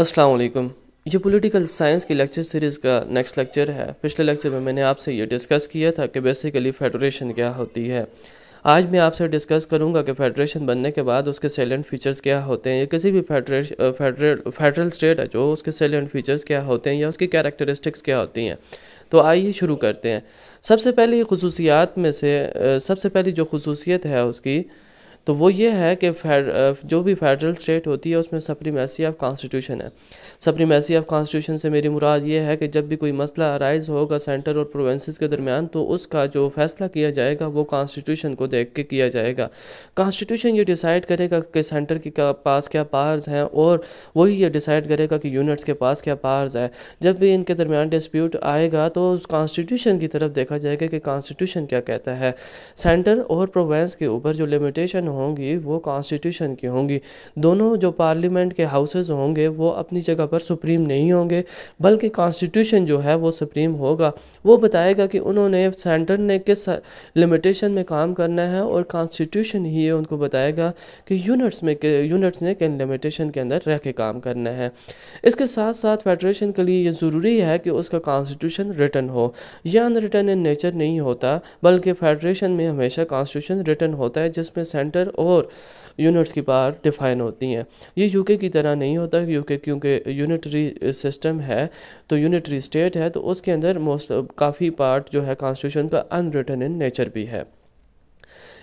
असलकुम ये political science की लेक्चर सीरीज़ का नेक्स्ट लेक्चर है पिछले लेक्चर में मैंने आपसे ये डिस्कस किया था कि बेसिकली फेडरेशन क्या होती है आज मैं आपसे डिस्कस करूंगा कि फेडरेशन बनने के बाद उसके सेलेंट फीचर्स क्या होते हैं या किसी भी फेडरेशन फेडरल फेडरल स्टेट है जो उसके सेलेंट फीचर्स क्या होते हैं या उसकी कैरेक्टरिस्टिक्स क्या होती हैं तो आइए शुरू करते हैं सबसे पहले खसूसियात में से सबसे पहली जो खसूसियत है उसकी तो वो ये है कि uh, जो भी फेडरल स्टेट होती है उसमें सप्रीमेसी ऑफ कॉन्स्टिट्यूशन है सप्रीमेसी ऑफ कॉन्स्टिट्यूशन से मेरी मुराद ये है कि जब भी कोई मसला अराइज होगा सेंटर और प्रोवेंसेस के दरमियान तो उसका जो फैसला किया जाएगा वो कॉन्स्टिट्यूशन को देख के किया जाएगा कॉन्स्टिट्यूशन ये डिसाइड करेगा कि सेंटर के पास क्या पावर्स हैं और वही ये डिसाइड करेगा कि यूनिट्स के पास क्या पावर्स हैं जब भी इनके दरमियान डिस्प्यूट आएगा तो उस कॉन्स्टिट्यूशन की तरफ देखा जाएगा कि कॉन्स्टिट्यूशन क्या कहता है सेंटर और प्रोवेंस के ऊपर जो लिमिटेशन होंगी वो कॉन्स्टिट्यूशन की होंगी दोनों जो पार्लियामेंट के हाउसेस होंगे वो अपनी जगह पर सुप्रीम नहीं होंगे बल्कि कॉन्स्टिट्यूशन जो है वो सुप्रीम होगा वो बताएगा कि उन्होंने सेंटर ने किस लिमिटेशन में काम करना है और कॉन्स्टिट्यूशन ही है उनको बताएगा कि यूनिट्स में यूनिट्स ने किन लिमिटेशन के अंदर रह के काम करना है इसके साथ साथ फेडरेशन के लिए ये ज़रूरी है कि उसका कॉन्स्टिट्यूशन रिटर्न हो यह अनरिटर्न इन नेचर नहीं होता बल्कि फेडरेशन में हमेशा कॉन्स्टिट्यूशन रिटर्न होता है जिसमें सेंटर सेक्टर और यूनिट्स की पावर डिफाइन होती हैं ये यूके की तरह नहीं होता यूके क्योंकि यूनिटरी सिस्टम है तो यूनिटरी स्टेट है तो उसके अंदर मोस्ट काफ़ी पार्ट जो है कॉन्स्टिट्यूशन का अनरिटन इन नेचर भी है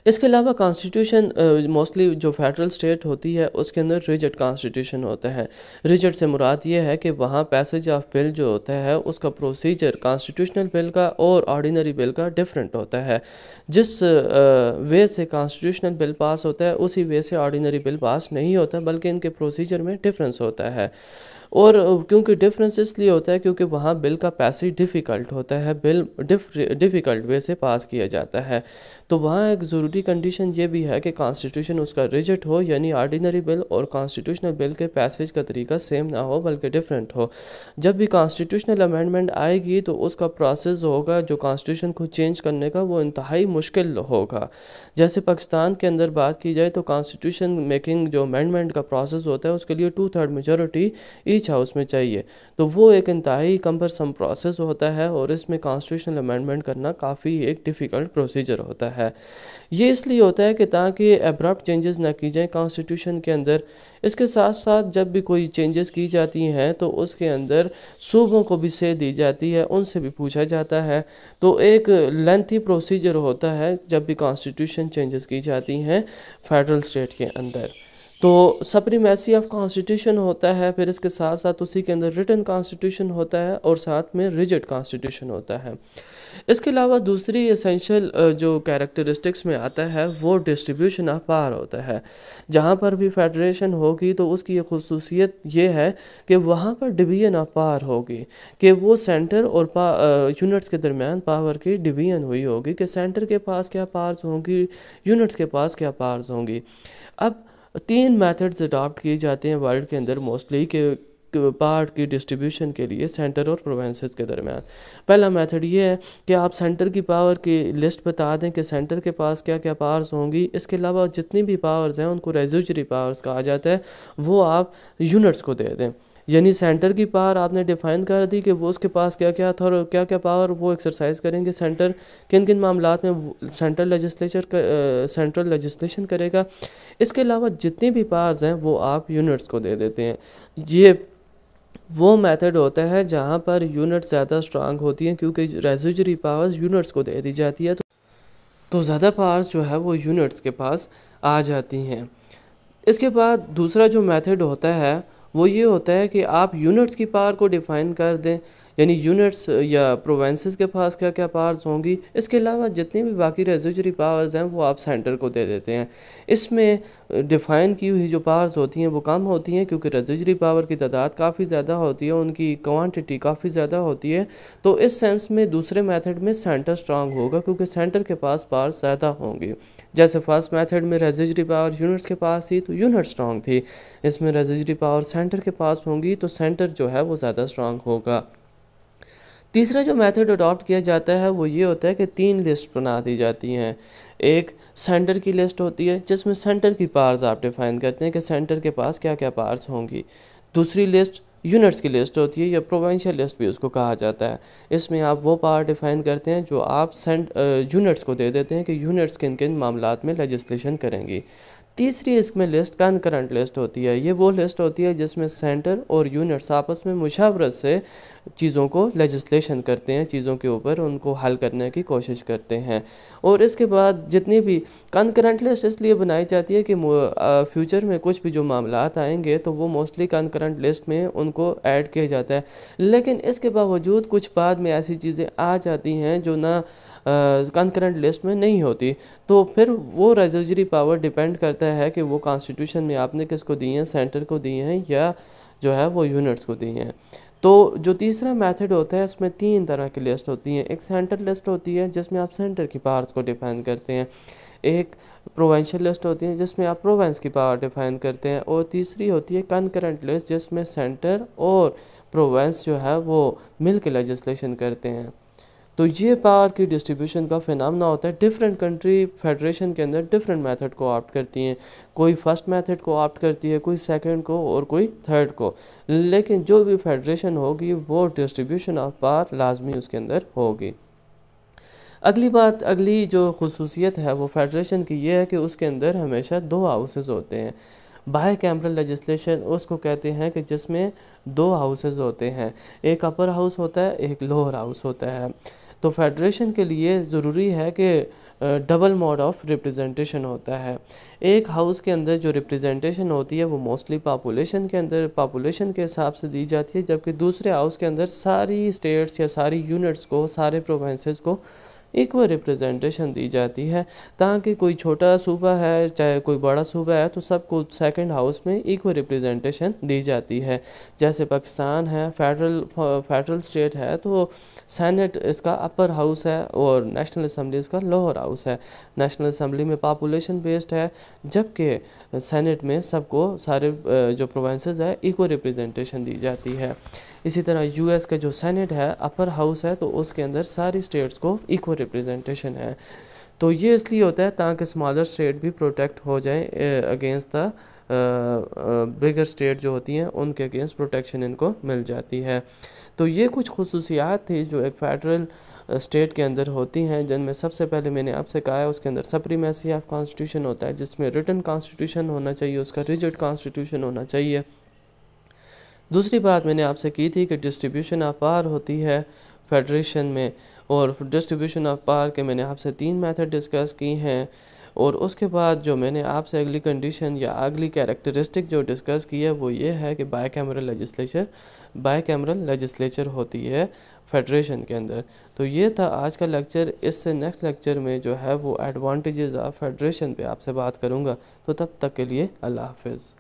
इसके अलावा कॉन्स्टिट्यूशन मोस्टली जो फेडरल स्टेट होती है उसके अंदर रिजट कॉन्स्टिट्यूशन होता है रिजट से मुराद ये है कि वहाँ पैसेज ऑफ बिल जो होता है उसका प्रोसीजर कॉन्स्टिट्यूशनल बिल का और ऑर्डिनरी बिल का डिफरेंट होता है जिस वे से कॉन्स्टिट्यूशनल बिल पास होता है उसी वे से ऑर्डिनरी बिल पास नहीं होता बल्कि इनके प्रोसीजर में डिफरेंस होता है और क्योंकि डिफरेंस इसलिए होता है क्योंकि वहाँ बिल का पैसेज डिफ़िकल्ट होता है बिल डिफ़िकल्ट वे से पास किया जाता है तो वहाँ एक ज़रूरी दूसरी कंडीशन ये भी है कि कॉन्स्टिट्यूशन उसका रिजिट हो यानी आर्डिनरी बिल और कॉन्स्टिट्यूशनल बिल के पैसेज का तरीका सेम ना हो बल्कि डिफरेंट हो जब भी कॉन्स्टिट्यूशनल अमेंडमेंट आएगी तो उसका प्रोसेस होगा जो कॉन्स्टिट्यूशन को चेंज करने का वो इंतहाई मुश्किल होगा जैसे पाकिस्तान के अंदर बात की जाए तो कॉन्स्टिट्यूशन मेकिंग जो अमेंडमेंट का प्रोसेस होता है उसके लिए two third majority each house में चाहिए तो वो एक इंतहाई कम्बरसम प्रोसेस होता है और इसमें कॉन्स्टिट्यूशनल अमेंडमेंट करना काफ़ी एक डिफ़िकल्ट प्रोसीजर होता है ये इसलिए होता है कि ताकि एब्रप्ट चेंजेस ना की जाएँ कॉन्स्टिट्यूशन के अंदर इसके साथ साथ जब भी कोई चेंजेस की जाती हैं तो उसके अंदर सूबों को भी से दी जाती है उनसे भी पूछा जाता है तो एक लेंथी प्रोसीजर होता है जब भी कॉन्स्टिट्यूशन चेंजेस की जाती हैं फेडरल स्टेट के अंदर तो सप्रीमेसी ऑफ कॉन्स्टिट्यूशन होता है फिर इसके साथ साथ उसी के अंदर रिटर्न कॉन्स्टिट्यूशन होता है और साथ में रिजिड कॉन्स्टिट्यूशन होता है इसके अलावा दूसरी एसेंशियल जो कैरेक्टरिस्टिक्स में आता है वो डिस्ट्रीब्यूशन ऑफ पावर होता है जहाँ पर भी फेडरेशन होगी तो उसकी ये खसूसियत ये है कि वहाँ पर डिवीजन ऑफ पावर होगी कि वो सेंटर और यूनिट्स के दरमियान पावर की डिवीजन हुई होगी कि सेंटर के पास क्या पावर्स होंगी यूनिट्स के पास क्या पावर्स होंगी अब तीन मेथड्स अडॉप्ट किए जाते हैं वर्ल्ड के अंदर मोस्टली के पार्ट की डिस्ट्रीब्यूशन के लिए सेंटर और प्रोवेंसेस के दरमियान पहला मेथड ये है कि आप सेंटर की पावर की लिस्ट बता दें कि सेंटर के पास क्या क्या पावर्स होंगी इसके अलावा जितनी भी पावर्स हैं उनको रेजुजरी पावर्स कहा जाता है वो आप यूनिट्स को दे दें यानी सेंटर की पावर आपने डिफाइन कर दी कि वो उसके पास क्या क्या था और क्या क्या पावर वो एक्सरसाइज करेंगे सेंटर किन किन मामला में सेंट्रल लेजिस्लेचर सेंट्रल लेजिस्लेशन करेगा इसके अलावा जितनी भी पावर्स हैं वो आप यूनिट्स को दे देते हैं ये वो मेथड होता है जहाँ पर यूनिट्स ज़्यादा स्ट्रांग होती हैं क्योंकि रेजुजरी पावर्स यूनिट्स को दे दी जाती है तो, तो ज़्यादा पावर्स जो है वो यूनिट्स के पास आ जाती हैं इसके बाद दूसरा जो मेथड होता है वो ये होता है कि आप यूनिट्स की पावर को डिफ़ाइन कर दें यानी यूनिट्स या प्रोवेंसेस के पास क्या क्या पावर्स होंगी इसके अलावा जितनी भी बाकी रेजोजरी पावर्स हैं वो आप सेंटर को दे देते हैं इसमें डिफ़ाइन की हुई जो पावर्स होती हैं वो कम होती हैं क्योंकि रेजोजरी पावर की तादाद काफ़ी ज़्यादा होती है उनकी क्वान्टिटी काफ़ी ज़्यादा होती है तो इस सेंस में दूसरे मैथड में सेंटर स्ट्रांग होगा क्योंकि सेंटर के पास पावर ज़्यादा होंगी जैसे फर्स्ट मैथड में रेजिजरी पावर यूनिट्स के पास थी तो यूनिट स्ट्रांग थी इसमें रेजिजरी पावर सेंटर के पास होंगी तो सेंटर जो है वो ज़्यादा स्ट्रांग होगा तीसरा जो मेथड अडॉप्ट किया जाता है वो ये होता है कि तीन लिस्ट बना दी जाती हैं एक सेंटर की लिस्ट होती है जिसमें सेंटर की पार्स आप डिफाइन करते हैं कि सेंटर के पास क्या क्या पार्स होंगी दूसरी लिस्ट यूनिट्स की लिस्ट होती है या प्रोवेंशियल लिस्ट भी उसको कहा जाता है इसमें आप वो पार डिफाइन करते हैं जो आप सेंट यूनिट्स को दे देते हैं कि यूनिट्स किन किन मामला में लजिस्लेशन करेंगी तीसरी इसमें लिस्ट करंट लिस्ट होती है ये वो लिस्ट होती है जिसमें सेंटर और यूनिट्स आपस में मुशावरत से चीज़ों को लेजिस्लेशन करते हैं चीज़ों के ऊपर उनको हल करने की कोशिश करते हैं और इसके बाद जितनी भी करंट लिस्ट इसलिए बनाई जाती है कि फ्यूचर में कुछ भी जो मामला आएंगे तो वो मोस्टली करंट लिस्ट में उनको ऐड किया जाता है लेकिन इसके बावजूद कुछ बाद में ऐसी चीज़ें आ जाती हैं जो ना कंकरेंट लिस्ट में नहीं होती तो फिर वो रेजरी पावर डिपेंड करता है कि वो कॉन्स्टिट्यूशन में आपने किसको दी हैं सेंटर को दिए हैं या जो है वो यूनिट्स को दिए हैं तो जो तीसरा मेथड होता है उसमें तीन तरह की लिस्ट होती हैं एक सेंटर लिस्ट होती है जिसमें आप सेंटर की पावर्स को डिफाइन करते हैं एक प्रोवेंशल लिस्ट होती है जिसमें आप प्रोवेंस की पावर डिफाइन करते हैं और तीसरी होती है कंकरेंट लिस्ट जिसमें सेंटर और प्रोवेंस जो है वो मिल के लेजिस्लेशन करते हैं तो ये पावर की डिस्ट्रीब्यूशन का फिनमना होता है डिफरेंट कंट्री फेडरेशन के अंदर डिफरेंट मेथड को ऑप्ट करती हैं कोई फर्स्ट मेथड को ऑप्ट करती है कोई सेकंड को और कोई थर्ड को लेकिन जो भी फेडरेशन होगी वो डिस्ट्रीब्यूशन ऑफ पावर लाजमी उसके अंदर होगी अगली बात अगली जो खसूसियत है वो फेडरेशन की ये है कि उसके अंदर हमेशा दो हाउसेज होते हैं बाय कैमरल लेजिस्लेशन उसको कहते हैं कि जिसमें दो हाउसेज होते हैं एक अपर हाउस होता है एक लोअर हाउस होता है तो फेडरेशन के लिए ज़रूरी है कि डबल मोड ऑफ रिप्रेजेंटेशन होता है एक हाउस के अंदर जो रिप्रेजेंटेशन होती है वो मोस्टली पापोलेशन के अंदर पापोलेशन के हिसाब से दी जाती है जबकि दूसरे हाउस के अंदर सारी स्टेट्स या सारी यूनिट्स को सारे प्रोवेंसेस को इक्वल रिप्रेजेंटेशन दी जाती है ताकि कोई छोटा सूबा है चाहे कोई बड़ा सूबा है तो सबको सेकंड हाउस में इक्वल रिप्रेजेंटेशन दी जाती है जैसे पाकिस्तान है फेडरल फेडरल स्टेट है तो सैनट इसका अपर हाउस है और नेशनल असम्बली इसका लोअर हाउस है नेशनल असम्बली में पॉपुलेशन बेस्ड है जबकि सैनट में सबको सारे जो प्रोवेंसेज है इक्वल रिप्रेजेंटेशन दी जाती है इसी तरह यूएस का जो सैनेट है अपर हाउस है तो उसके अंदर सारी स्टेट्स को इक्वल रिप्रेजेंटेशन है तो ये इसलिए होता है ताकि स्मॉलर स्टेट भी प्रोटेक्ट हो जाए अगेंस्ट द बिगर स्टेट जो होती हैं उनके अगेंस्ट प्रोटेक्शन इनको मिल जाती है तो ये कुछ खसूसियात थी जो एक फेडरल स्टेट के अंदर होती हैं जिनमें सबसे पहले मैंने आपसे कहा है उसके अंदर सप्रीमेसी ऑफ कॉन्स्टिट्यूशन होता है जिसमें रिटर्न कॉन्स्टिट्यूशन होना चाहिए उसका रिजिड कॉन्स्टिट्यूशन होना चाहिए दूसरी बात मैंने आपसे की थी कि डिस्ट्रीब्यूशन ऑफ पावर होती है फेडरेशन में और डिस्ट्रीब्यूशन ऑफ पार के मैंने आपसे तीन मेथड डिस्कस की हैं और उसके बाद जो मैंने आपसे अगली कंडीशन या अगली कैरेक्टरिस्टिक जो डिस्कस की है वो ये है कि bicameral legislature bicameral legislature होती है फेडरेशन के अंदर तो ये था आज का लेक्चर इससे नेक्स्ट लेक्चर में जो है वो एडवांटेजेस ऑफ फेडरेशन पे आपसे बात करूँगा तो तब तक के लिए अल्लाह हाफिज़